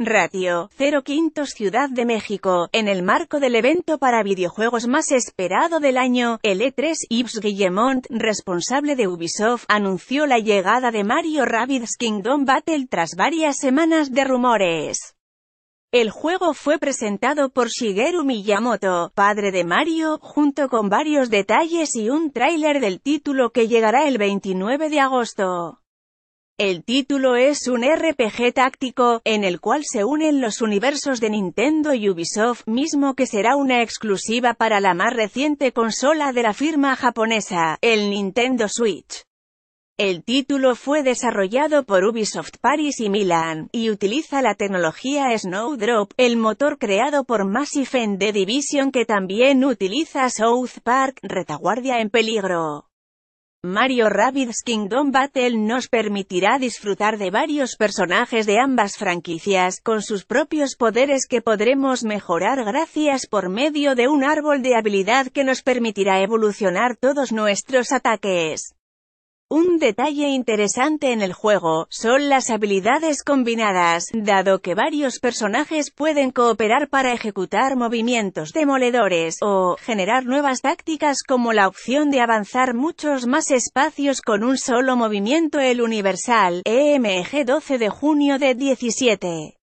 Ratio, 0 Quintos Ciudad de México, en el marco del evento para videojuegos más esperado del año, el E3, Yves Guillemont, responsable de Ubisoft, anunció la llegada de Mario Rabbids Kingdom Battle tras varias semanas de rumores. El juego fue presentado por Shigeru Miyamoto, padre de Mario, junto con varios detalles y un tráiler del título que llegará el 29 de agosto. El título es un RPG táctico, en el cual se unen los universos de Nintendo y Ubisoft, mismo que será una exclusiva para la más reciente consola de la firma japonesa, el Nintendo Switch. El título fue desarrollado por Ubisoft Paris y Milan, y utiliza la tecnología Snowdrop, el motor creado por Massive en The Division que también utiliza South Park, Retaguardia en Peligro. Mario Rabbids Kingdom Battle nos permitirá disfrutar de varios personajes de ambas franquicias, con sus propios poderes que podremos mejorar gracias por medio de un árbol de habilidad que nos permitirá evolucionar todos nuestros ataques. Un detalle interesante en el juego, son las habilidades combinadas, dado que varios personajes pueden cooperar para ejecutar movimientos demoledores, o generar nuevas tácticas como la opción de avanzar muchos más espacios con un solo movimiento el universal, EMG 12 de junio de 17.